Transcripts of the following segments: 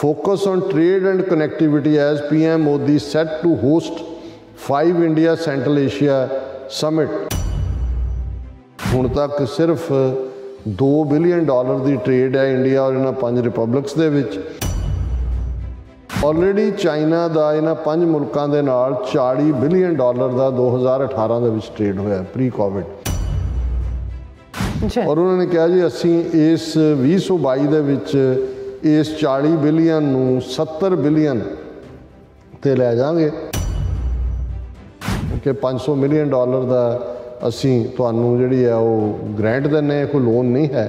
Focus on trade and connectivity as PM Modi set to host 5 India Central Asia Summit. ਹੁਣ ਤੱਕ ਸਿਰਫ 2 billion dollar ਦੀ trade ਹੈ India ਔਰ ਇਹਨਾਂ ਪੰਜ ਰਿਪਬਲਿਕਸ ਦੇ ਵਿੱਚ ਆਲਰੇਡੀ ਚਾਈਨਾ ਦਾ ਇਹਨਾਂ ਪੰਜ ਮੁਲਕਾਂ ਦੇ ਨਾਲ 40 ਬਿਲੀਅਨ ਡਾਲਰ ਦਾ 2018 ਦੇ ਵਿੱਚ ਟ੍ਰੇਡ ਹੋਇਆ ਪ੍ਰੀ ਕੋਵਿਡ ਔਰ ਉਹਨਾਂ ਨੇ ਕਿਹਾ ਜੀ ਅਸੀਂ ਇਸ 2022 ਦੇ ਵਿੱਚ ਇਸ 40 ਬਿਲੀਅਨ ਨੂੰ 70 ਬਿਲੀਅਨ ਤੇ ਲੈ ਜਾਾਂਗੇ ਕਿ 500 ਮਿਲੀਅਨ ਡਾਲਰ ਦਾ ਅਸੀਂ ਤੁਹਾਨੂੰ ਜਿਹੜੀ ਹੈ ਉਹ ਗ੍ਰੈਂਟ ਦਿੰਨੇ ਕੋਈ ਲੋਨ ਨਹੀਂ ਹੈ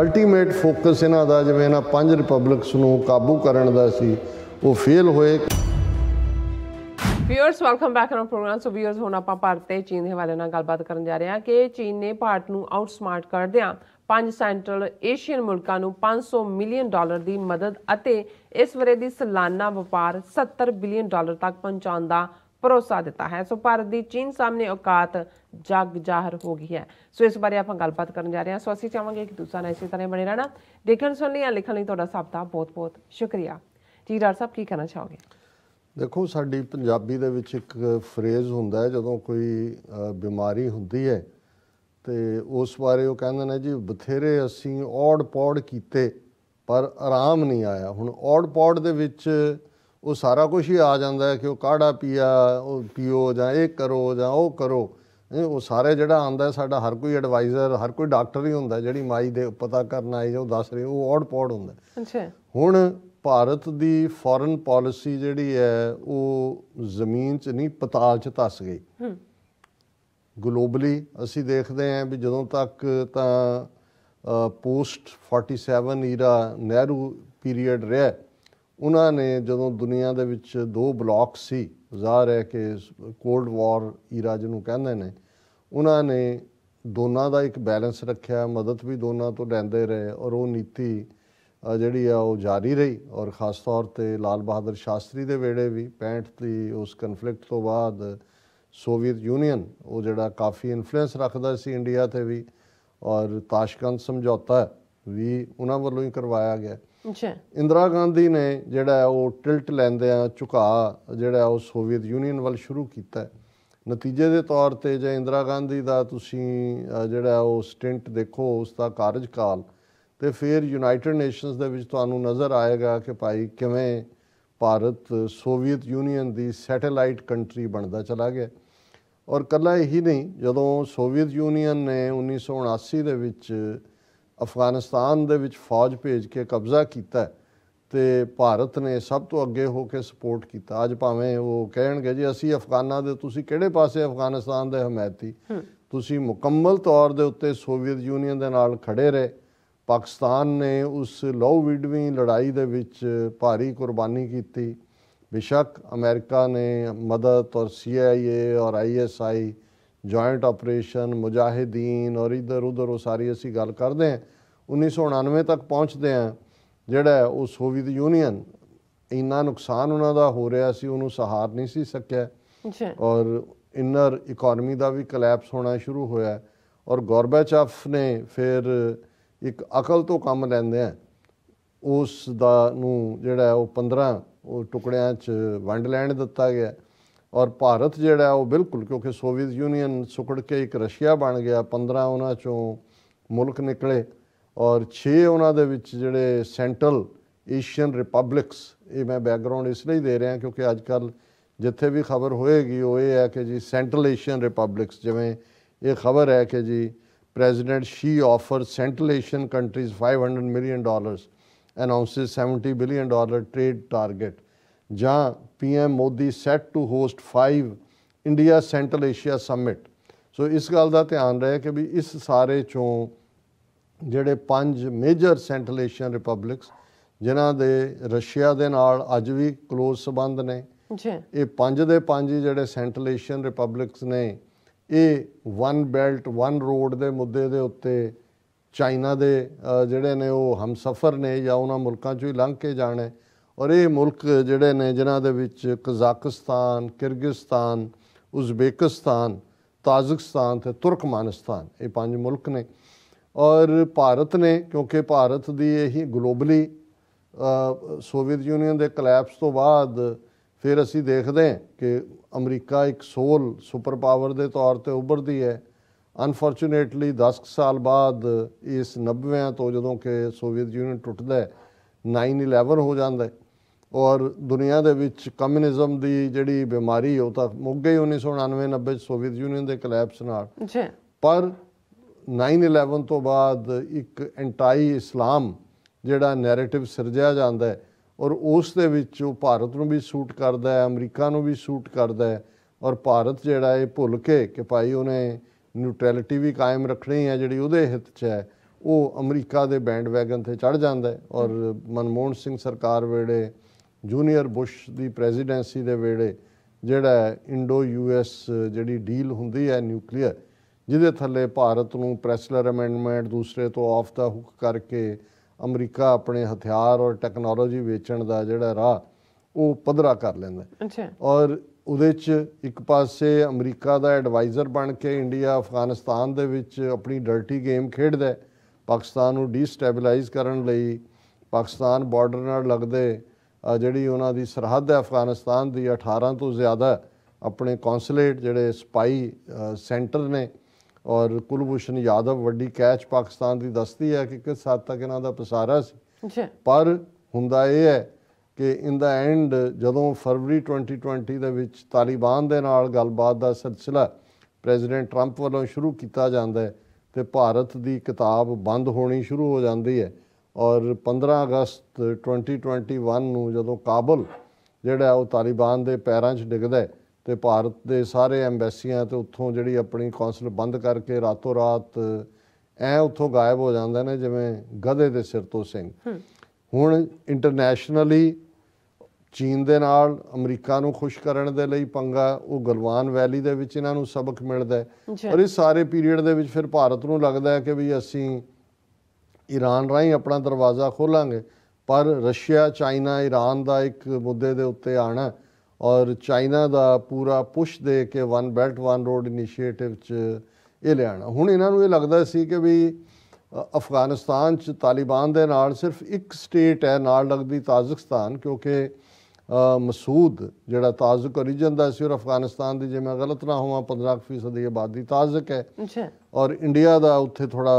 ਅਲਟੀਮੇਟ ਫੋਕਸ ਇਹਨਾਂ ਦਾ ਜਿਵੇਂ ਇਹਨਾਂ ਪੰਜ ਰਿਪਬਲਿਕਸ ਨੂੰ ਕਾਬੂ ਕਰਨ ਦਾ ਸੀ ਉਹ ਫੇਲ ਹੋਏ viewers welcome back on program so viewers ਹੁਣ ਆਪਾਂ ਭਾਰਤ ਤੇ ਚੀਨ ਦੇ ਹਵਾਲੇ ਨਾਲ ਗੱਲਬਾਤ ਕਰਨ ਜਾ ਰਹੇ ਹਾਂ ਕਿ ਚੀਨ ਨੇ ਭਾਰਤ ਨੂੰ ਆਊਟਸਮਾਰਟ ਕਰਦਿਆਂ ਪੰਜ ਸੈਂਟਰਲ ਏਸ਼ੀਅਨ ਮੁਲਕਾਂ ਨੂੰ 500 ਮਿਲੀਅਨ ਡਾਲਰ ਦੀ ਮਦਦ ਅਤੇ ਇਸ ਵਰੇ ਦੀ ਸਾਲਾਨਾ ਵਪਾਰ 70 ਬਿਲੀਅਨ ਡਾਲਰ ਤੱਕ ਪਹੁੰਚਾਉਣ ਦਾ ਭਰੋਸਾ ਦਿੱਤਾ ਹੈ ਸੋ ਭਾਰਤ ਦੀ ਚੀਨ ਸਾਹਮਣੇ ਔਕਾਤ ਜਗ ਜ਼ਾਹਰ ਹੋ ਗਈ ਹੈ ਸੋ ਇਸ ਬਾਰੇ ਆਪਾਂ ਗੱਲਬਾਤ ਕਰਨ ਜਾ ਰਹੇ ਹਾਂ ਸੋ ਅਸੀਂ ਚਾਹਾਂਗੇ ਕਿ ਤੁਸੀਂ ਨਾਲ ਇਸੇ ਤਰ੍ਹਾਂ ਬਣੇ ਰਹਿਣਾ ਦੇਖਣ ਸੁਣ ਲਈ ਲਿਖਣ ਲਈ ਤੁਹਾਡਾ ਸਭ ਦਾ ਬਹੁਤ-ਬਹੁਤ ਸ਼ੁਕਰੀਆ ਜੀ ਡਾਕਟਰ ਸਾਹਿਬ ਕੀ ਕਹਿਣਾ ਚਾਹੋਗੇ ਦੇਖੋ ਸਾਡੀ ਪੰਜਾਬੀ ਦੇ ਵਿੱਚ ਇੱਕ ਫਰੇਜ਼ ਹੁੰਦਾ ਹੈ ਜਦੋਂ ਕੋਈ ਬਿਮਾਰੀ ਹੁੰਦੀ ਹੈ ਤੇ ਉਸ ਬਾਰੇ ਉਹ ਕਹਿੰਦੇ ਨੇ ਜੀ ਬਥੇਰੇ ਅਸੀਂ ਔੜ ਪੌੜ ਕੀਤੇ ਪਰ ਆਰਾਮ ਨਹੀਂ ਆਇਆ ਹੁਣ ਔੜ ਪੌੜ ਦੇ ਵਿੱਚ ਉਹ ਸਾਰਾ ਕੁਝ ਹੀ ਆ ਜਾਂਦਾ ਹੈ ਕਿ ਉਹ ਕਾੜਾ ਪੀਆ ਉਹ ਪੀਓ ਜਾਂ ਇਹ ਕਰੋ ਜਾਂ ਉਹ ਕਰੋ ਉਹ ਸਾਰੇ ਜਿਹੜਾ ਆਂਦਾ ਹੈ ਸਾਡਾ ਹਰ ਕੋਈ ਐਡਵਾਈਜ਼ਰ ਹਰ ਕੋਈ ਡਾਕਟਰ ਹੀ ਹੁੰਦਾ ਜਿਹੜੀ ਮਾਈ ਦੇ ਪਤਾ ਕਰਨ ਆਈ ਜੋ ਦੱਸ ਰਹੇ ਉਹ ਔੜ ਪੌੜ ਹੁੰਦਾ ਅੱਛਾ ਹੁਣ ਭਾਰਤ ਦੀ ਫੋਰਨ ਪਾਲਿਸੀ ਜਿਹੜੀ ਹੈ ਉਹ ਜ਼ਮੀਨ 'ਚ ਨਹੀਂ ਪਤਾਲ 'ਚ ਧਸ ਗਈ ਹੂੰ ਗਲੋਬਲੀ ਅਸੀਂ ਦੇਖਦੇ ਹਾਂ ਵੀ ਜਦੋਂ ਤੱਕ ਤਾਂ ਪੋਸਟ 47 ਈਰਾ ਨਹਿਰੂ ਪੀਰੀਅਡ ਰਿਹਾ ਉਹਨਾਂ ਨੇ ਜਦੋਂ ਦੁਨੀਆ ਦੇ ਵਿੱਚ ਦੋ ਬਲੌਕ ਸੀ ਜ਼ਾਹਰ ਹੈ ਕਿ ਕੋਲਡ ਵਾਰ ਈਰਾ ਜਿਹਨੂੰ ਕਹਿੰਦੇ ਨੇ ਉਹਨਾਂ ਨੇ ਦੋਨਾਂ ਦਾ ਇੱਕ ਬੈਲੈਂਸ ਰੱਖਿਆ ਮਦਦ ਵੀ ਦੋਨਾਂ ਤੋਂ ਲੈਂਦੇ ਰਹੇ ਔਰ ਉਹ ਨੀਤੀ ਜਿਹੜੀ ਆ ਉਹ ਜਾਰੀ ਰਹੀ ਔਰ ਖਾਸ ਤੌਰ ਤੇ ਲਾਲ ਬਹਾਦਰ ਸ਼ਾਸਤਰੀ ਦੇ ਵੇਲੇ ਵੀ 65 ਦੀ ਉਸ ਕਨਫਲਿਕਟ ਤੋਂ ਬਾਅਦ ਸੋਵੀਅਤ ਯੂਨੀਅਨ ਉਹ ਜਿਹੜਾ ਕਾਫੀ ਇਨਫਲੂਐਂਸ ਰੱਖਦਾ ਸੀ ਇੰਡੀਆ ਤੇ ਵੀ ਔਰ ਤਾਸ਼ਕੰਦ ਸਮਝੌਤਾ ਵੀ ਉਹਨਾਂ ਵੱਲੋਂ ਹੀ ਕਰਵਾਇਆ ਗਿਆ ਅੱਛਾ ਇੰਦਰਾ ਗਾਂਧੀ ਨੇ ਜਿਹੜਾ ਉਹ ਟਿਲਟ ਲੈਂਦੇ ਆ ਝੁਕਾ ਜਿਹੜਾ ਉਹ ਸੋਵੀਅਤ ਯੂਨੀਅਨ ਵੱਲ ਸ਼ੁਰੂ ਕੀਤਾ ਨਤੀਜੇ ਦੇ ਤੌਰ ਤੇ ਜੇ ਇੰਦਰਾ ਗਾਂਧੀ ਦਾ ਤੁਸੀਂ ਜਿਹੜਾ ਉਹ ਸਟਿੰਟ ਦੇਖੋ ਉਸ ਦਾ ਕਾਰਜਕਾਲ ਤੇ ਫਿਰ ਯੂਨਾਈਟਿਡ ਨੇਸ਼ਨਸ ਦੇ ਵਿੱਚ ਤੁਹਾਨੂੰ ਨਜ਼ਰ ਆਏਗਾ ਕਿ ਭਾਈ ਕਿਵੇਂ ਭਾਰਤ ਸੋਵੀਅਤ ਯੂਨੀਅਨ ਦੀ ਸੈਟੇਲਾਈਟ ਕੰਟਰੀ ਬਣਦਾ ਚਲਾ ਗਿਆ ਔਰ ਕੱਲਾ ਇਹੀ ਨਹੀਂ ਜਦੋਂ ਸੋਵੀਅਤ ਯੂਨੀਅਨ ਨੇ 1979 ਦੇ ਵਿੱਚ ਅਫਗਾਨਿਸਤਾਨ ਦੇ ਵਿੱਚ ਫੌਜ ਭੇਜ ਕੇ ਕਬਜ਼ਾ ਕੀਤਾ ਤੇ ਭਾਰਤ ਨੇ ਸਭ ਤੋਂ ਅੱਗੇ ਹੋ ਕੇ ਸਪੋਰਟ ਕੀਤਾ ਅੱਜ ਭਾਵੇਂ ਉਹ ਕਹਿਣਗੇ ਜੀ ਅਸੀਂ ਅਫਗਾਨਾਂ ਦੇ ਤੁਸੀਂ ਕਿਹੜੇ ਪਾਸੇ ਅਫਗਾਨਿਸਤਾਨ ਦੇ ਹਮਾਇਤੀ ਤੁਸੀਂ ਮੁਕੰਮਲ ਤੌਰ ਦੇ ਉੱਤੇ ਸੋਵੀਅਤ ਯੂਨੀਅਨ ਦੇ ਨਾਲ ਖੜੇ ਰਹੇ ਪਾਕਿਸਤਾਨ ਨੇ ਉਸ ਲੋ ਵਿਡਵੀ ਲੜਾਈ ਦੇ ਵਿੱਚ ਭਾਰੀ ਕੁਰਬਾਨੀ ਕੀਤੀ ਬਿਸ਼ੱਕ ਅਮਰੀਕਾ ਨੇ ਮਦਦ ਔਰ ਸੀਆਈਏ ਔਰ ਆਈਐਸਆਈ ਜੁਆਇੰਟ ਆਪਰੇਸ਼ਨ ਮੁਜਾਹਿਦੀਨ ਔਰ ਇਧਰ ਉਧਰ ਉਹ ਸਾਰੀ ਅਸੀਂ ਗੱਲ ਕਰਦੇ ਹਾਂ 1999 ਤੱਕ ਪਹੁੰਚਦੇ ਆ ਜਿਹੜਾ ਉਹ ਸੋਵੀਅਤ ਯੂਨੀਅਨ ਇੰਨਾ ਨੁਕਸਾਨ ਉਹਨਾਂ ਦਾ ਹੋ ਰਿਹਾ ਸੀ ਉਹਨੂੰ ਸਹਾਰ ਨਹੀਂ ਸੀ ਸਕਿਆ ਔਰ ਇਨਰ ਇਕਨੋਮੀ ਦਾ ਵੀ ਕਲੈਪਸ ਹੋਣਾ ਸ਼ੁਰੂ ਹੋਇਆ ਔਰ ਗੋਰਬੈਚਾਫ ਨੇ ਫਿਰ ਇੱਕ ਅਕਲ ਤੋਂ ਕੰਮ ਲੈਂਦੇ ਆ ਉਸ ਦਾ ਨੂੰ ਜਿਹੜਾ ਉਹ 15 ਉਹ ਟੁਕੜਿਆਂ 'ਚ ਵੰਡ ਲੈਣ ਦਿੱਤਾ ਗਿਆ ਔਰ ਭਾਰਤ ਜਿਹੜਾ ਉਹ ਬਿਲਕੁਲ ਕਿਉਂਕਿ ਸੋਵੀਅਤ ਯੂਨੀਅਨ ਸੁਕੜ ਕੇ ਇੱਕ ਰਸ਼ੀਆ ਬਣ ਗਿਆ 15 ਉਹਨਾਂ ਚੋਂ ਮੁਲਕ ਨਿਕਲੇ ਔਰ 6 ਉਹਨਾਂ ਦੇ ਵਿੱਚ ਜਿਹੜੇ ਸੈਂਟਰਲ ਏਸ਼ੀਅਨ ਰਿਪਬਲਿਕਸ ਇਹ ਮੈਂ ਬੈਕਗ੍ਰਾਉਂਡ ਇਸ ਲਈ ਦੇ ਰਿਹਾ ਕਿਉਂਕਿ ਅੱਜ ਕੱਲ ਜਿੱਥੇ ਵੀ ਖਬਰ ਹੋਏਗੀ ਉਹ ਇਹ ਹੈ ਕਿ ਜੀ ਸੈਂਟਰਲ ਏਸ਼ੀਅਨ ਰਿਪਬਲਿਕਸ ਜਿਵੇਂ ਇਹ ਖਬਰ ਹੈ ਕਿ ਜੀ President Xi offers Central Asian countries $500 million, announces $70 billion trade target. ਜਾਂ PM Modi set to host 5 India Central Asia summit so ਇਸ ਗੱਲ ਦਾ ਧਿਆਨ ਰਹੇ ਕਿ ਵੀ ਇਸ ਸਾਰੇ ਚੋਂ ਜਿਹੜੇ ਪੰਜ ਮੇਜਰ ਸੈਂਟਰਲ ਏਸ਼ੀਅਨ ਰਿਪਬਲਿਕਸ ਜਿਨ੍ਹਾਂ ਦੇ ਰਸ਼ੀਆ ਦੇ ਨਾਲ ਅੱਜ ਵੀ ক্লোਜ਼ ਸਬੰਧ ਨੇ ਜੀ ਇਹ ਪੰਜ ਦੇ ਪੰਜ ਜਿਹੜੇ ਸੈਂਟਰਲ ਏਸ਼ੀਅਨ ਰਿਪਬਲਿਕਸ ਨੇ ਇਹ ਵਨ ਬੈਲਟ ਵਨ ਰੋਡ ਦੇ ਮੁੱਦੇ ਦੇ ਉੱਤੇ ਚਾਈਨਾ ਦੇ ਜਿਹੜੇ ਨੇ ਉਹ ਹਮਸਫਰ ਨੇ ਜਾਂ ਉਹਨਾਂ ਮੁਲਕਾਂ ਚੋਂ ਹੀ ਲੰਘ ਕੇ ਜਾਣੇ ਔਰ ਇਹ ਮੁਲਕ ਜਿਹੜੇ ਨੇ ਜਿਨ੍ਹਾਂ ਦੇ ਵਿੱਚ ਕਜ਼ਾਕਿਸਤਾਨ ਕਿਰਗਿਸਤਾਨ ਉਜ਼ਬੇਕਿਸਤਾਨ ਤਾਜ਼ਿਕਸਤਾਨ ਤੇ ਤੁਰਕਮਾਨਿਸਤਾਨ ਇਹ ਪੰਜ ਮੁਲਕ ਨੇ ਔਰ ਭਾਰਤ ਨੇ ਕਿਉਂਕਿ ਭਾਰਤ ਦੀ ਇਹੀ ਗਲੋਬਲੀ ਸੋਵੀਅਤ ਯੂਨੀਅਨ ਦੇ ਕਲਾਪਸ ਤੋਂ ਬਾਅਦ ਫਿਰ ਅਸੀਂ ਦੇਖਦੇ ਹਾਂ ਕਿ ਅਮਰੀਕਾ ਇੱਕ ਸੋਲ ਸੁਪਰ ਪਾਵਰ ਦੇ ਤੌਰ ਤੇ ਉੱਭਰਦੀ ਹੈ ਅਨਫੋਰਚੂਨੇਟਲੀ 10 ਸਾਲ ਬਾਅਦ ਇਸ 90ਵਿਆਂ ਤੋਂ ਜਦੋਂ ਕਿ ਸੋਵੀਅਤ ਯੂਨੀਅਨ ਟੁੱਟਦਾ ਹੈ 9/11 ਹੋ ਜਾਂਦਾ ਹੈ ਔਰ ਦੁਨੀਆ ਦੇ ਵਿੱਚ ਕਮਿਊਨਿਜ਼ਮ ਦੀ ਜਿਹੜੀ ਬਿਮਾਰੀ ਉਹ ਤਾਂ ਮੁੱਕ ਗਈ 1999 90 ਸੋਵੀਅਤ ਯੂਨੀਅਨ ਦੇ ਕਲੈਪਸ ਨਾਲ ਜੀ ਪਰ 9/11 ਤੋਂ ਬਾਅਦ ਇੱਕ ਐਂਟਾਈ ਇਸਲਾਮ ਜਿਹੜਾ ਨੈਰੇਟਿਵ ਸਿਰਜਿਆ ਜਾਂਦਾ ਹੈ ਔਰ ਉਸ ਦੇ ਵਿੱਚ ਉਹ ਭਾਰਤ ਨੂੰ ਵੀ ਸੂਟ ਕਰਦਾ ਹੈ ਅਮਰੀਕਾ ਨੂੰ ਵੀ ਸੂਟ ਕਰਦਾ ਹੈ ਔਰ ਭਾਰਤ ਜਿਹੜਾ ਇਹ ਭੁੱਲ ਕੇ ਕਿ ਭਾਈ ਉਹਨੇ ਨਿਊਟਰੈਲਿਟੀ ਵੀ ਕਾਇਮ ਰੱਖਣੀ ਹੈ ਜਿਹੜੀ ਉਹਦੇ ਹਿੱਤ 'ਚ ਹੈ ਉਹ ਅਮਰੀਕਾ ਦੇ ਬੈਂਡ ਵੈਗਨ ਤੇ ਚੜ ਜਾਂਦਾ ਹੈ ਔਰ ਮਨਮੋਹਨ ਸਿੰਘ ਸਰਕਾਰ ਵੇਲੇ ਜੂਨੀਅਰ ਬੁਸ਼ ਦੀ ਪ੍ਰੈਜ਼ੀਡੈਂਸੀ ਦੇ ਵੇਲੇ ਜਿਹੜਾ ਇੰਡੋ ਯੂਐਸ ਜਿਹੜੀ ਡੀਲ ਹੁੰਦੀ ਹੈ ਨਿਊਕਲੀਅਰ ਜਿਹਦੇ ਥੱਲੇ ਭਾਰਤ ਨੂੰ ਪ੍ਰੈਸਲਰ ਅਮੈਂਡਮੈਂਟ ਦੂਸਰੇ ਤੋਂ ਆਫ ਦਾ ਹੁੱਕ ਕਰਕੇ ਅਮਰੀਕਾ ਆਪਣੇ ਹਥਿਆਰ ਔਰ ਟੈਕਨੋਲੋਜੀ ਵੇਚਣ ਦਾ ਜਿਹੜਾ ਰਾਹ ਉਹ ਪਧਰਾ ਕਰ ਲੈਂਦਾ ਅੱਛਾ ਔਰ ਉਹਦੇ 'ਚ ਇੱਕ ਪਾਸੇ ਅਮਰੀਕਾ ਦਾ ਐਡਵਾਈਜ਼ਰ ਬਣ ਕੇ ਇੰਡੀਆ ਅਫਗਾਨਿਸਤਾਨ ਦੇ ਵਿੱਚ ਆਪਣੀ ਡਰਟੀ ਗੇਮ ਖੇਡਦਾ ਹੈ ਪਾਕਿਸਤਾਨ ਨੂੰ ਡੀਸਟੈਬਿਲਾਈਜ਼ ਕਰਨ ਲਈ ਪਾਕਿਸਤਾਨ ਬਾਰਡਰ ਨਾਲ ਲੱਗਦੇ ਜਿਹੜੀ ਉਹਨਾਂ ਦੀ ਸਰਹੱਦ ਹੈ ਅਫਗਾਨਿਸਤਾਨ ਦੀ 18 ਤੋਂ ਜ਼ਿਆਦਾ ਆਪਣੇ ਕੌਂਸੂਲੇਟ ਜਿਹੜੇ ਸਪਾਈ ਸੈਂਟਰ ਨੇ ਔਰ ਕੁਲਭੂਸ਼ਣ ਯਾਦਵ ਵੱਡੀ ਕੈਚ ਪਾਕਿਸਤਾਨ ਦੀ ਦਸਤੀ ਹੈ ਕਿ ਕਿਸ ਹੱਦ ਤੱਕ ਇਹਨਾਂ ਦਾ ਪਸਾਰਾ ਸੀ ਪਰ ਹੁੰਦਾ ਇਹ ਹੈ ਕਿ ਇਨ ਦਾ ਐਂਡ ਜਦੋਂ ਫਰਵਰੀ 2020 ਦੇ ਵਿੱਚ ਤਾਲਿਬਾਨ ਦੇ ਨਾਲ ਗੱਲਬਾਤ ਦਾ ਸਿਲਸਿਲਾ ਪ੍ਰੈਜ਼ੀਡੈਂਟ ਟਰੰਪ ਵੱਲੋਂ ਸ਼ੁਰੂ ਕੀਤਾ ਜਾਂਦਾ ਹੈ ਤੇ ਭਾਰਤ ਦੀ ਕਿਤਾਬ ਬੰਦ ਹੋਣੀ ਸ਼ੁਰੂ ਹੋ ਜਾਂਦੀ ਹੈ ਔਰ 15 ਅਗਸਤ 2021 ਨੂੰ ਜਦੋਂ ਕਾਬਲ ਜਿਹੜਾ ਉਹ ਤਾਲਿਬਾਨ ਦੇ ਪੈਰਾਂ 'ਚ ਡਿੱਗਦਾ ਹੈ ਤੇ ਭਾਰਤ ਦੇ ਸਾਰੇ ਐਮਬੈਸੀਆਂ ਤੇ ਉੱਥੋਂ ਜਿਹੜੀ ਆਪਣੀ ਕੌਂਸਲ ਬੰਦ ਕਰਕੇ ਰਾਤੋਂ ਰਾਤ ਐ ਉੱਥੋਂ ਗਾਇਬ ਹੋ ਜਾਂਦੇ ਨੇ ਜਿਵੇਂ ਗਧੇ ਦੇ ਸਿਰ ਤੋਂ ਸਿੰਘ ਹੁਣ ਇੰਟਰਨੈਸ਼ਨਲੀ ਚੀਨ ਦੇ ਨਾਲ ਅਮਰੀਕਾ ਨੂੰ ਖੁਸ਼ ਕਰਨ ਦੇ ਲਈ ਪੰਗਾ ਉਹ ਗਲਵਾਨ ਵੈਲੀ ਦੇ ਵਿੱਚ ਇਹਨਾਂ ਨੂੰ ਸਬਕ ਮਿਲਦਾ ਹੈ ਔਰ ਇਸ ਸਾਰੇ ਪੀਰੀਅਡ ਦੇ ਵਿੱਚ ਫਿਰ ਭਾਰਤ ਨੂੰ ਲੱਗਦਾ ਹੈ ਕਿ ਵੀ ਅਸੀਂ ਈਰਾਨ ਰਾਹੀਂ ਆਪਣਾ ਦਰਵਾਜ਼ਾ ਖੋਲਾਂਗੇ ਪਰ ਰਸ਼ੀਆ ਚਾਈਨਾ ਈਰਾਨ ਦਾ ਇੱਕ ਮੁੱਦੇ ਦੇ ਉੱਤੇ ਆਣਾ ਔਰ ਚਾਈਨਾ ਦਾ ਪੂਰਾ ਪੁਸ਼ ਦੇ ਕੇ one belt one road initiative 'ਚ ਇਹ ਲਿਆਣਾ ਹੁਣ ਇਹਨਾਂ ਨੂੰ ਇਹ ਲੱਗਦਾ ਸੀ ਕਿ ਵੀ ਅਫਗਾਨਿਸਤਾਨ 'ਚ ਤਾਲਿਬਾਨ ਦੇ ਨਾਲ ਸਿਰਫ ਇੱਕ ਸਟੇਟ ਹੈ ਨਾਲ ਲੱਗਦੀ ਤਾਜ਼ਿਕਸਤਾਨ ਕਿਉਂਕਿ ਮਸੂਦ ਜਿਹੜਾ ਤਾਜ਼ਕ origin ਦਾ ਸੀ ਔਰ ਅਫਗਾਨਿਸਤਾਨ ਦੀ ਜੇ ਮੈਂ ਗਲਤ ਨਾ ਹੋਵਾਂ 15% ਦੀ ਆਬਾਦੀ ਤਾਜ਼ਕ ਹੈ ਅੱਛਾ ਔਰ ਇੰਡੀਆ ਦਾ ਉੱਥੇ ਥੋੜਾ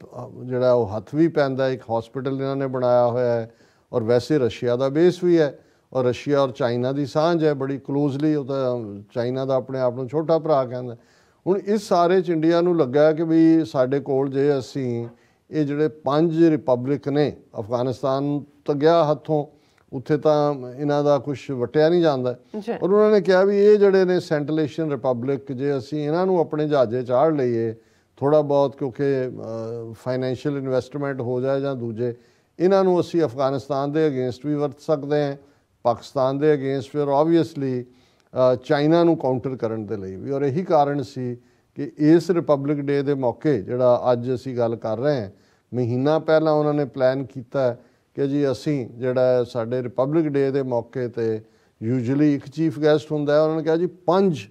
ਜਿਹੜਾ ਉਹ ਹੱਥ ਵੀ ਪੈਂਦਾ ਇੱਕ ਹਸਪੀਟਲ ਇਹਨਾਂ ਨੇ ਬਣਾਇਆ ਹੋਇਆ ਹੈ ਔਰ ਵੈਸੇ ਰਸ਼ੀਆ ਦਾ ਬੇਸ ਵੀ ਹੈ ਔਰ ਰਸ਼ੀਆ ਔਰ ਚਾਈਨਾ ਦੀ ਸਾਂਝ ਹੈ ਬੜੀ ক্লোਜ਼ਲੀ ਉਹ ਤਾਂ ਚਾਈਨਾ ਦਾ ਆਪਣੇ ਆਪ ਨੂੰ ਛੋਟਾ ਭਰਾ ਕਹਿੰਦਾ ਹੁਣ ਇਸ ਸਾਰੇ ਚ ਇੰਡੀਆ ਨੂੰ ਲੱਗਾ ਕਿ ਵੀ ਸਾਡੇ ਕੋਲ ਜੇ ਅਸੀਂ ਇਹ ਜਿਹੜੇ ਪੰਜ ਰਿਪਬਲਿਕ ਨੇ ਅਫਗਾਨਿਸਤਾਨ ਤਾਂ ਗਿਆ ਹੱਥੋਂ ਉੱਥੇ ਤਾਂ ਇਹਨਾਂ ਦਾ ਕੁਝ ਵਟਿਆ ਨਹੀਂ ਜਾਂਦਾ ਔਰ ਉਹਨਾਂ ਨੇ ਕਿਹਾ ਵੀ ਇਹ ਜਿਹੜੇ ਨੇ ਸੈਂਟਰਲ ਏਸ਼ੀਅਨ ਰਿਪਬਲਿਕ ਜੇ ਅਸੀਂ ਇਹਨਾਂ ਨੂੰ ਆਪਣੇ ਜਹਾਜ਼ੇ ਚਾੜ ਲਈਏ ਥੋੜਾ ਬਹੁਤ ਕਿਉਂਕਿ ਫਾਈਨੈਂਸ਼ੀਅਲ ਇਨਵੈਸਟਮੈਂਟ ਹੋ ਜਾਏ ਜਾਂ ਦੂਜੇ ਇਹਨਾਂ ਨੂੰ ਅਸੀਂ ਅਫਗਾਨਿਸਤਾਨ ਦੇ ਅਗੇਂਸਟ ਵੀ ਵਰਤ ਸਕਦੇ ਹਾਂ ਪਾਕਿਸਤਾਨ ਦੇ ਅਗੇਂਸਟ ਫਿਰ ਆਬਵੀਅਸਲੀ ਚਾਈਨਾ ਨੂੰ ਕਾਊਂਟਰ ਕਰਨ ਦੇ ਲਈ ਵੀ ਔਰ ਇਹੀ ਕਾਰਨ ਸੀ ਕਿ ਇਸ ਰਿਪਬਲਿਕ ਡੇ ਦੇ ਮੌਕੇ ਜਿਹੜਾ ਅੱਜ ਅਸੀਂ ਗੱਲ ਕਰ ਰਹੇ ਹਾਂ ਮਹੀਨਾ ਪਹਿਲਾਂ ਉਹਨਾਂ ਨੇ ਪਲਾਨ ਕੀਤਾ ਕਿ ਜੀ ਅਸੀਂ ਜਿਹੜਾ ਸਾਡੇ ਰਿਪਬਲਿਕ ਡੇ ਦੇ ਮੌਕੇ ਤੇ ਯੂਜੂਲੀ ਇੱਕ ਚੀਫ ਗੈਸਟ ਹੁੰਦਾ ਹੈ ਉਹਨਾਂ ਨੇ ਕਿਹਾ ਜੀ ਪੰਜ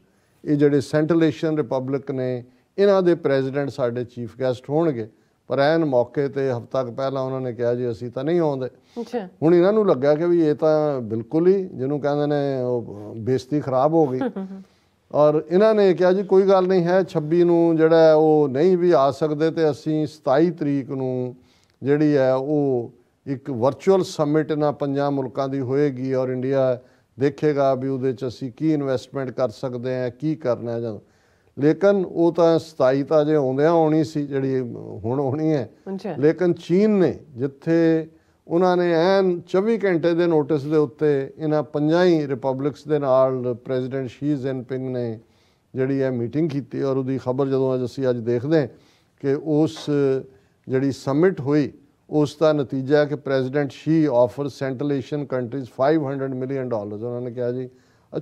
ਇਹ ਜਿਹੜੇ ਸੈਂਟਰਲ ਏਸ਼ੀਅਨ ਰਿਪਬਲਿਕ ਨੇ ਇਹਨਾਂ ਦੇ ਪ੍ਰੈਜ਼ੀਡੈਂਟ ਸਾਡੇ ਚੀਫ ਗੈਸਟ ਹੋਣਗੇ ਪਰ ਐਨ ਮੌਕੇ ਤੇ ਹਫ਼ਤਾ ਪਹਿਲਾਂ ਉਹਨਾਂ ਨੇ ਕਿਹਾ ਜੀ ਅਸੀਂ ਤਾਂ ਨਹੀਂ ਆਉਂਦੇ ਅੱਛਾ ਹੁਣ ਇਹਨਾਂ ਨੂੰ ਲੱਗਿਆ ਕਿ ਵੀ ਇਹ ਤਾਂ ਬਿਲਕੁਲ ਹੀ ਜਿਹਨੂੰ ਕਹਿੰਦੇ ਨੇ ਉਹ ਬੇਇੱਜ਼ਤੀ ਖਰਾਬ ਹੋ ਗਈ ਔਰ ਇਹਨਾਂ ਨੇ ਕਿਹਾ ਜੀ ਕੋਈ ਗੱਲ ਨਹੀਂ ਹੈ 26 ਨੂੰ ਜਿਹੜਾ ਉਹ ਨਹੀਂ ਵੀ ਆ ਸਕਦੇ ਤੇ ਅਸੀਂ 27 ਤਰੀਕ ਨੂੰ ਜਿਹੜੀ ਹੈ ਉਹ ਇੱਕ ਵਰਚੁਅਲ ਸਮਿਟ ਨਾ ਪੰਜਾਂ ਮੁਲਕਾਂ ਦੀ ਹੋਏਗੀ ਔਰ ਇੰਡੀਆ ਦੇਖੇਗਾ ਵੀ ਉਹਦੇ ਚ ਅਸੀਂ ਕੀ ਇਨਵੈਸਟਮੈਂਟ ਕਰ ਸਕਦੇ ਆ ਕੀ ਕਰਨਾ ਹੈ ਜਾਂ ਲੇਕਿਨ ਉਹ ਤਾਂ 27 ਤਾਂ ਜੇ ਆਉਂਦਿਆਂ ਹੋਣੀ ਸੀ ਜਿਹੜੀ ਹੁਣ ਹੋਣੀ ਹੈ ਲੇਕਿਨ ਚੀਨ ਨੇ ਜਿੱਥੇ ਉਹਨਾਂ ਨੇ ਐਨ 24 ਘੰਟੇ ਦੇ ਨੋਟਿਸ ਦੇ ਉੱਤੇ ਇਹਨਾਂ ਪੰਜਾਂ ਹੀ ਰਿਪਬਲਿਕਸ ਦੇ ਨਾਲ ਪ੍ਰੈਜ਼ੀਡੈਂਟ ਸ਼ੀ ਜ਼ਿਨਪਿੰਗ ਨੇ ਜਿਹੜੀ ਹੈ ਮੀਟਿੰਗ ਕੀਤੀ ਔਰ ਉਹਦੀ ਖਬਰ ਜਦੋਂ ਅੱਜ ਅਸੀਂ ਅੱਜ ਦੇਖਦੇ ਕਿ ਉਸ ਜਿਹੜੀ ਸਮਿਟ ਹੋਈ ਉਸ ਦਾ ਨਤੀਜਾ ਹੈ ਕਿ president Xi offer Central Asian countries 500 million dollar ਉਹਨਾਂ ਨੇ ਕਿਹਾ ਜੀ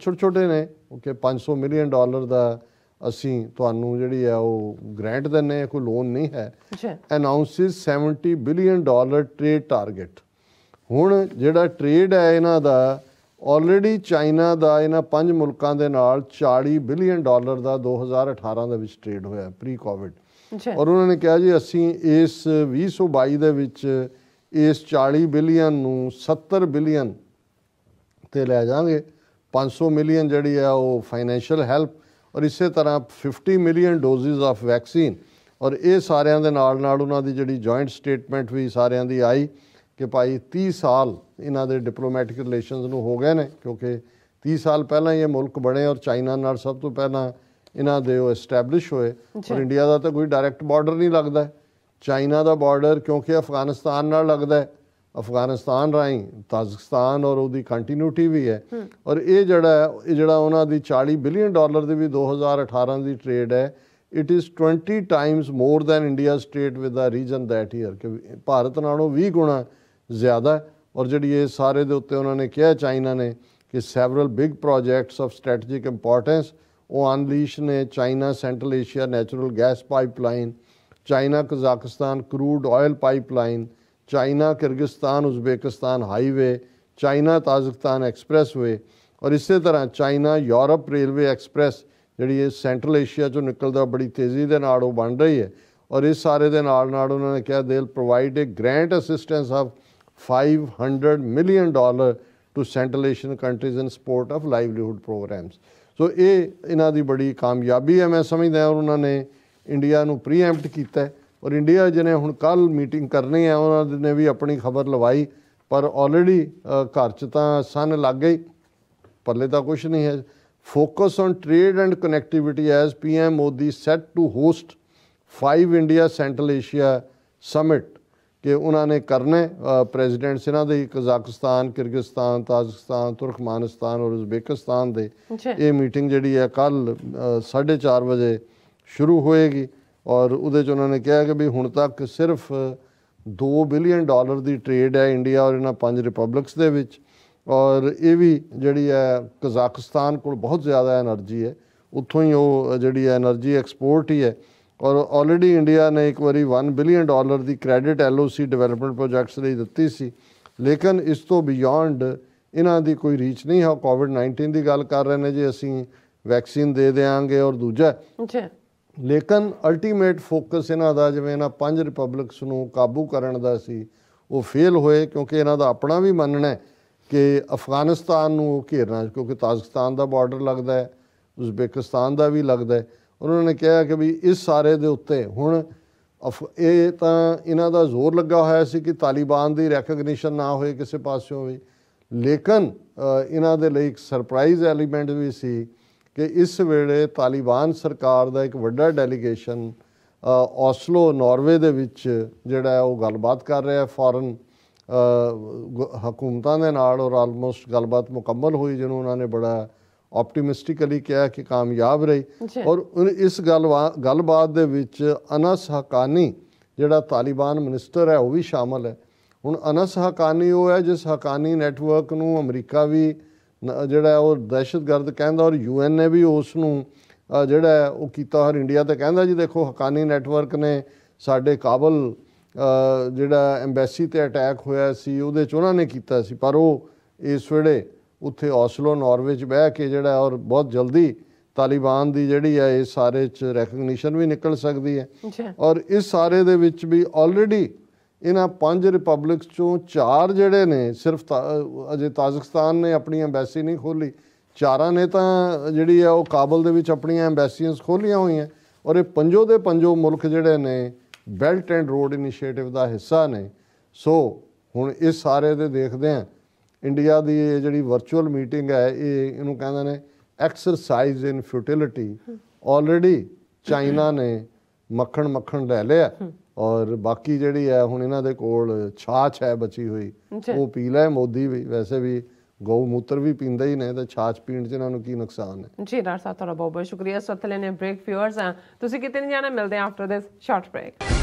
ਛੋਟੇ ਛੋਟੇ ਨੇ ਕਿ 500 ਮਿਲੀਅਨ ਡਾਲਰ ਦਾ ਅਸੀਂ ਤੁਹਾਨੂੰ ਜਿਹੜੀ ਹੈ ਉਹ ਗ੍ਰਾਂਟ ਦਿੰਨੇ ਆ ਕੋਈ ਲੋਨ ਨਹੀਂ ਹੈ announces 70 billion dollar trade target ਹੁਣ ਜਿਹੜਾ ਟ੍ਰੇਡ ਹੈ ਇਹਨਾਂ ਦਾ ਆਲਰੇਡੀ ਚਾਈਨਾ ਦਾ ਇਹਨਾਂ ਪੰਜ ਮੁਲਕਾਂ ਦੇ ਨਾਲ 40 ਬਿਲੀਅਨ ਡਾਲਰ ਦਾ 2018 ਦੇ ਵਿੱਚ ਟ੍ਰੇਡ ਹੋਇਆ ਪ੍ਰੀ ਕੋਵਿਡ ਔਰ ਉਹਨਾਂ ਨੇ ਕਿਹਾ ਜੀ ਅਸੀਂ ਇਸ 2022 ਦੇ ਵਿੱਚ ਇਸ 40 ਬਿਲੀਅਨ ਨੂੰ 70 ਬਿਲੀਅਨ ਤੇ ਲੈ ਜਾਾਂਗੇ 500 ਮਿਲੀਅਨ ਜਿਹੜੀ ਆ ਉਹ ਫਾਈਨੈਂਸ਼ੀਅਲ ਹੈਲਪ ਔਰ ਇਸੇ ਤਰ੍ਹਾਂ 50 ਮਿਲੀਅਨ ਡੋਜ਼ਸ ਆਫ ਵੈਕਸੀਨ ਔਰ ਇਹ ਸਾਰਿਆਂ ਦੇ ਨਾਲ ਨਾਲ ਉਹਨਾਂ ਦੀ ਜਿਹੜੀ ਜੁਆਇੰਟ ਸਟੇਟਮੈਂਟ ਵੀ ਸਾਰਿਆਂ ਦੀ ਆਈ ਕਿ ਭਾਈ 30 ਸਾਲ ਇਹਨਾਂ ਦੇ ਡਿਪਲੋਮੈਟਿਕ ਰਿਲੇਸ਼ਨਸ ਨੂੰ ਹੋ ਗਏ ਨੇ ਕਿਉਂਕਿ 30 ਸਾਲ ਪਹਿਲਾਂ ਇਹ ਮੁਲਕ ਬਣੇ ਔਰ ਚਾਈਨਾ ਨਾਲ ਸਭ ਤੋਂ ਪਹਿਲਾਂ ਇਹਨਾਂ ਦੇ ਉਹ ਐਸਟੈਬਲਿਸ਼ ਹੋਏ ਔਰ ਇੰਡੀਆ ਦਾ ਤਾਂ ਕੋਈ ਡਾਇਰੈਕਟ ਬਾਰਡਰ ਨਹੀਂ ਲੱਗਦਾ ਚਾਈਨਾ ਦਾ ਬਾਰਡਰ ਕਿਉਂਕਿ ਅਫਗਾਨਿਸਤਾਨ ਨਾਲ ਲੱਗਦਾ ਹੈ ਅਫਗਾਨਿਸਤਾਨ ਰਾਈ ਤਾਜ਼ਕਿਸਤਾਨ ਔਰ ਉਹਦੀ ਕੰਟੀਨਿਊਟੀ ਵੀ ਹੈ ਔਰ ਇਹ ਜਿਹੜਾ ਇਹ ਜਿਹੜਾ ਉਹਨਾਂ ਦੀ 40 ਬਿਲੀਅਨ ਡਾਲਰ ਦੀ ਵੀ 2018 ਦੀ ਟ੍ਰੇਡ ਹੈ it is 20 times more than India state with the region that here ਕਿ ਭਾਰਤ ਨਾਲੋਂ 20 ਗੁਣਾ ਜ਼ਿਆਦਾ ਔਰ ਜਿਹੜੀ ਇਹ ਸਾਰੇ ਦੇ ਉੱਤੇ ਉਹਨਾਂ ਨੇ ਕਿਹਾ ਚਾਈਨਾ ਨੇ ਕਿ several big projects of strategic importance ਉਹ ਅਨਲੀਸ਼ ਨੇ China Central Asia natural gas pipeline China Kazakhstan crude oil pipeline China Kyrgyzstan Uzbekistan highway China Tajikistan expressway ਔਰ ਇਸੇ ਤਰ੍ਹਾਂ ਚਾਈਨਾ ਯੂਰਪ ਰੇਲਵੇ ਐਕਸਪ੍ਰੈਸ ਜਿਹੜੀ ਇਹ ਸੈਂਟਰਲ ਏਸ਼ੀਆ ਚੋਂ ਨਿਕਲਦਾ ਬੜੀ ਤੇਜ਼ੀ ਦੇ ਨਾਲ ਉਹ ਬਣ ਰਹੀ ਹੈ ਔਰ ਇਸ ਸਾਰੇ ਦੇ ਨਾਲ ਨਾਲ ਉਹਨਾਂ ਨੇ ਕਿਹਾ they'll provide a grant assistance of 500 million dollar to Central Asian countries in support of livelihood programs so ਇਹ ਇਹਨਾਂ ਦੀ ਬੜੀ ਕਾਮਯਾਬੀ ਹੈ ਮੈਂ ਸਮਝਦਾ ਹਾਂ ਔਰ ਉਹਨਾਂ ਨੇ ਇੰਡੀਆ ਨੂੰ ਪ੍ਰੀਐਮਪਟ ਕੀਤਾ ਹੈ ਔਰ ਇੰਡੀਆ ਜਿਹਨੇ ਹੁਣ ਕੱਲ ਮੀਟਿੰਗ ਕਰਨੀ ਹੈ ਉਹਨਾਂ ਨੇ ਵੀ ਆਪਣੀ ਖਬਰ ਲਵਾਈ ਪਰ ਆਲਰੇਡੀ ਘਰ ਚ ਤਾਂ ਸਨ ਲੱਗ ਗਈ ਪੱਲੇ ਤਾਂ ਕੁਝ ਨਹੀਂ ਹੈ focus on trade and connectivity as PM Modi set to host 5 India Central Asia summit ਕਿ ਉਹਨਾਂ ਨੇ ਕਰਨੇ ਪ੍ਰੈਜ਼ੀਡੈਂਟਸ ਇਹਨਾਂ ਦੇ ਕਜ਼ਾਕਿਸਤਾਨ ਕਿਰਗਿਸਤਾਨ ਤਾਜ਼ਕਿਸਤਾਨ ਤੁਰਕਮਾਨਿਸਤਾਨ ਔਰ ਉਜ਼ਬੇਕਿਸਤਾਨ ਦੇ ਇਹ ਮੀਟਿੰਗ ਜਿਹੜੀ ਹੈ ਕੱਲ 4:30 ਵਜੇ ਸ਼ੁਰੂ ਹੋਏਗੀ ਔਰ ਉਹਦੇ ਚ ਉਹਨਾਂ ਨੇ ਕਿਹਾ ਕਿ ਵੀ ਹੁਣ ਤੱਕ ਸਿਰਫ 2 ਬਿਲੀਅਨ ਡਾਲਰ ਦੀ ਟ੍ਰੇਡ ਹੈ ਇੰਡੀਆ ਔਰ ਇਹਨਾਂ ਪੰਜ ਰਿਪਬਲਿਕਸ ਦੇ ਵਿੱਚ ਔਰ ਇਹ ਵੀ ਜਿਹੜੀ ਹੈ ਕਜ਼ਾਕਿਸਤਾਨ ਕੋਲ ਬਹੁਤ ਜ਼ਿਆਦਾ એનર્ਜੀ ਹੈ ਉੱਥੋਂ ਹੀ ਉਹ ਜਿਹੜੀ ਹੈ એનર્ਜੀ ਐਕਸਪੋਰਟ ਹੀ ਹੈ ਔਰ ਆਲਰੇਡੀ ਇੰਡੀਆ ਨੇ ਇੱਕ ਵਾਰੀ 1 ਬਿਲੀਅਨ ਡਾਲਰ ਦੀ ਕ੍ਰੈਡਿਟ ਐਲਓਸੀ ਡਿਵੈਲਪਮੈਂਟ ਪ੍ਰੋਜੈਕਟਸ ਲਈ ਦਿੱਤੀ ਸੀ ਲੇਕਿਨ ਇਸ ਤੋਂ ਬਿਯੋਂਡ ਇਹਨਾਂ ਦੀ ਕੋਈ ਰੀਚ ਨਹੀਂ ਹੈ ਕੋਵਿਡ 19 ਦੀ ਗੱਲ ਕਰ ਰਹੇ ਨੇ ਜੇ ਅਸੀਂ ਵੈਕਸੀਨ ਦੇ ਦੇਾਂਗੇ ਔਰ ਦੂਜਾ ਲੇਕਿਨ ਅਲਟੀਮੇਟ ਫੋਕਸ ਇਹਨਾਂ ਦਾ ਜਿਵੇਂ ਇਹਨਾਂ ਪੰਜ ਰਿਪਬਲਿਕਸ ਨੂੰ ਕਾਬੂ ਕਰਨ ਦਾ ਸੀ ਉਹ ਫੇਲ ਹੋਏ ਕਿਉਂਕਿ ਇਹਨਾਂ ਦਾ ਆਪਣਾ ਵੀ ਮੰਨਣਾ ਹੈ ਕਿ ਅਫਗਾਨਿਸਤਾਨ ਨੂੰ ਘੇਰਨਾ ਕਿਉਂਕਿ ਤਾਜ਼ਕਿਸਤਾਨ ਦਾ ਬਾਰਡਰ ਲੱਗਦਾ ਹੈ ਉਜ਼ਬੇਕਿਸਤਾਨ ਦਾ ਵੀ ਲੱਗਦਾ ਹੈ ਉਹਨਾਂ ਨੇ ਕਿਹਾ ਕਿ ਵੀ ਇਸ ਸਾਰੇ ਦੇ ਉੱਤੇ ਹੁਣ ਇਹ ਤਾਂ ਇਹਨਾਂ ਦਾ ਜ਼ੋਰ ਲੱਗਾ ਹੋਇਆ ਸੀ ਕਿ ਤਾਲਿਬਾਨ ਦੀ ਰੈਕਗਨੀਸ਼ਨ ਨਾ ਹੋਏ ਕਿਸੇ ਪਾਸਿਓਂ ਵੀ ਲੇਕਿਨ ਇਹਨਾਂ ਦੇ ਲਈ ਇੱਕ ਸਰਪ੍ਰਾਈਜ਼ ਐਲੀਮੈਂਟ ਵੀ ਸੀ ਕਿ ਇਸ ਵੇਲੇ ਤਾਲਿਬਾਨ ਸਰਕਾਰ ਦਾ ਇੱਕ ਵੱਡਾ ਡੈਲੀਗੇਸ਼ਨ ਆਸਲੋ ਨਾਰਵੇ ਦੇ ਵਿੱਚ ਜਿਹੜਾ ਹੈ ਉਹ ਗੱਲਬਾਤ ਕਰ ਰਿਹਾ ਹੈ ਫੋਰਨ ਹਕੂਮਤਾਂ ਦੇ ਨਾਲ ਔਰ ਆਲਮੋਸਟ ਗੱਲਬਾਤ ਮੁਕੰਮਲ ਹੋਈ ਜਿਹਨੂੰ ਉਹਨਾਂ ਨੇ ਬੜਾ ਆਪਟੀਮਿਸਟਿਕਲੀ ਕਿਹਾ ਕਿ ਕਾਮਯਾਬ ਰਹੀ ਔਰ ਇਸ ਗੱਲਬਾਤ ਦੇ ਵਿੱਚ ਅਨਸ ਹਕਾਨੀ ਜਿਹੜਾ ਤਾਲਿਬਾਨ ਮਿਨਿਸਟਰ ਹੈ ਉਹ ਵੀ ਸ਼ਾਮਲ ਹੈ ਹੁਣ ਅਨਸ ਹਕਾਨੀ ਉਹ ਹੈ ਜਿਸ ਹਕਾਨੀ ਨੈਟਵਰਕ ਨੂੰ ਅਮਰੀਕਾ ਵੀ ਜਿਹੜਾ ਉਹ ਦਹਿਸ਼ਤਗਰਦ ਕਹਿੰਦਾ ਔਰ ਯੂਐਨ ਨੇ ਵੀ ਉਸ ਨੂੰ ਜਿਹੜਾ ਉਹ ਕੀਤਾ ਹਰ ਇੰਡੀਆ ਤੇ ਕਹਿੰਦਾ ਜੀ ਦੇਖੋ ਹਕਾਨੀ ਨੈਟਵਰਕ ਨੇ ਸਾਡੇ ਕਾਬਲ ਜਿਹੜਾ ਐਮਬੈਸੀ ਤੇ ਅਟੈਕ ਹੋਇਆ ਸੀ ਉਹਦੇ ਚ ਉਹਨਾਂ ਨੇ ਕੀਤਾ ਸੀ ਪਰ ਉਹ ਇਸ ਵੇਲੇ ਉੱਥੇ ਆਸਲੋ ਨਾਰਵੇ ਚ ਬਹਿ ਕੇ ਜਿਹੜਾ ਔਰ ਬਹੁਤ ਜਲਦੀ ਤਾਲਿਬਾਨ ਦੀ ਜਿਹੜੀ ਹੈ ਇਹ ਸਾਰੇ ਚ ਰੈਕਗਨੀਸ਼ਨ ਵੀ ਨਿਕਲ ਸਕਦੀ ਹੈ ਔਰ ਇਸ ਸਾਰੇ ਦੇ ਵਿੱਚ ਵੀ ਆਲਰੇਡੀ ਇਹਨਾਂ ਪੰਜ ਰਿਪਬਲਿਕਸ ਚੋਂ ਚਾਰ ਜਿਹੜੇ ਨੇ ਸਿਰਫ ਅਜੇ ਤਾਜ਼ਕਿਸਤਾਨ ਨੇ ਆਪਣੀ ਐਮਬੈਸੀ ਨਹੀਂ ਖੋਲੀ ਚਾਰਾਂ ਨੇ ਤਾਂ ਜਿਹੜੀ ਆ ਉਹ ਕਾਬਲ ਦੇ ਵਿੱਚ ਆਪਣੀਆਂ ਐਮਬੈਸੀਆਂ ਖੋਲੀਆਂ ਹੋਈਆਂ ਔਰ ਇਹ ਪੰਜੋ ਦੇ ਪੰਜੋ ਮੁਲਕ ਜਿਹੜੇ ਨੇ ਬੈਲਟ ਐਂਡ ਰੋਡ ਇਨੀਸ਼ੀਏਟਿਵ ਦਾ ਹਿੱਸਾ ਨੇ ਸੋ ਹੁਣ ਇਸ ਸਾਰੇ ਦੇ ਦੇਖਦੇ ਆਂ ਇੰਡੀਆ ਦੀ ਇਹ ਜਿਹੜੀ ਵਰਚੁਅਲ ਮੀਟਿੰਗ ਹੈ ਇਹ ਇਹਨੂੰ ਕਹਿੰਦੇ ਨੇ exercise in futility already China ਨੇ ਮੱਖਣ ਮੱਖਣ ਲੈ ਲਿਆ ਔਰ ਬਾਕੀ ਜਿਹੜੀ ਹੈ ਹੁਣ ਇਹਨਾਂ ਦੇ ਕੋਲ ਛਾਛ ਹੈ ਬਚੀ ਹੋਈ ਉਹ ਪੀ ਲੈ ਮੋਦੀ ਵੀ ਵੈਸੇ ਵੀ ਗਊ ਮੂਤਰ ਵੀ ਪੀਂਦਾ ਹੀ ਨੇ ਤਾਂ ਛਾਛ ਪੀਣ ਚ ਇਹਨਾਂ ਨੂੰ ਕੀ ਨੁਕਸਾਨ ਹੈ ਜੀ ਡਾਕਟਰ ਸਾਹਿਬ ਤੁਹਾਡਾ ਬਹੁਤ ਬਹੁਤ ਸ਼ੁਕਰੀਆ ਸੋ ਥਲੇ ਨੇ ਬ੍ਰੇਕ ਆ ਤੁਸੀਂ ਕਿਤੇ ਨਹੀਂ ਜਾਣਾ ਮਿਲਦੇ ਆਫਟਰ ਦਿਸ ਸ਼ਾਰਟ ਬ੍ਰੇਕ